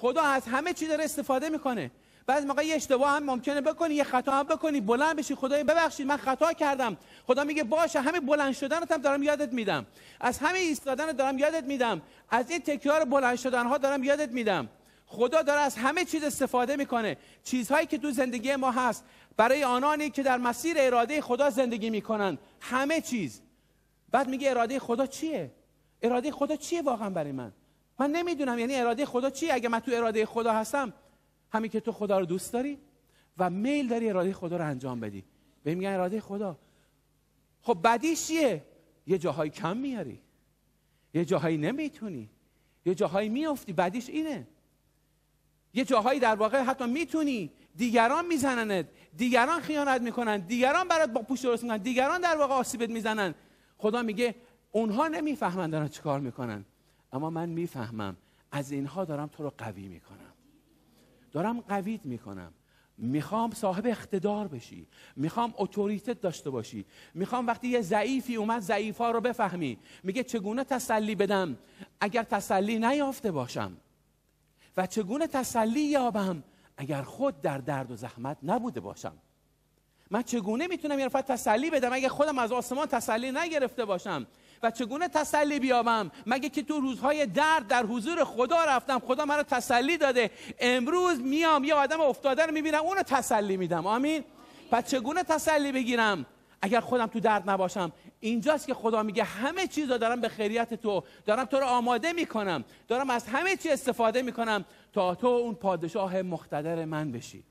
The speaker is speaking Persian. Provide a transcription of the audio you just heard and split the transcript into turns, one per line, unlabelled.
خدا از همه چی داره استفاده میکنه بعضی موقع یه اشتباه هم ممکنه بکنی یه خطا هم بکنی بلند بشی خدای ببخشید من خطا کردم خدا میگه باشه همه بلند شدن هم دارم یادت میدم از همه ایستادن دارم یادت میدم از این تکرار بلند شدن ها دارم یادت میدم خدا داره از همه چیز استفاده میکنه چیزهایی که تو زندگی ما هست برای آنانی که در مسیر اراده خدا زندگی میکنن همه چیز بعد میگه اراده خدا چیه اراده خدا چیه واقعا برای من من نمیدونم یعنی اراده خدا چی اگه من تو اراده خدا هستم همین که تو خدا رو دوست داری و میل داری اراده خدا رو انجام بدی به میگن اراده خدا خب بدیش چیه یه جاهای کم میاری یه جاهایی نمیتونی یه جاهایی میافتی بدیش اینه یه جاهایی در واقع حتی میتونی دیگران میزننت دیگران خیانت میکنن دیگران برات با پوش درست میکنن دیگران در واقع آسیبت میزنن خدا میگه اونها نمیفهمن دارن چیکار میکنن اما من میفهمم از اینها دارم تو رو قوی میکنم دارم قویت میکنم میخوام صاحب اقتدار بشی میخوام اتوریتت داشته باشی میخوام وقتی یه ضعیفی اومد ضعیفا رو بفهمی میگه چگونه تسلی بدم اگر تسلی نیافته باشم و چگونه تسلی یابم اگر خود در درد و زحمت نبوده باشم من چگونه میتونم یه نفر تسلی بدم اگه خودم از آسمان تسلی نگرفته باشم و چگونه تسلی بیابم مگه که تو روزهای درد در حضور خدا رفتم خدا مرا تسلی داده امروز میام یه آدم افتاده رو میبینم اونو تسلی میدم آمین و چگونه تسلی بگیرم اگر خودم تو درد نباشم اینجاست که خدا میگه همه چیز رو دارم به خیریت تو دارم تو رو آماده میکنم دارم از همه چی استفاده میکنم تا تو اون پادشاه مختدر من بشی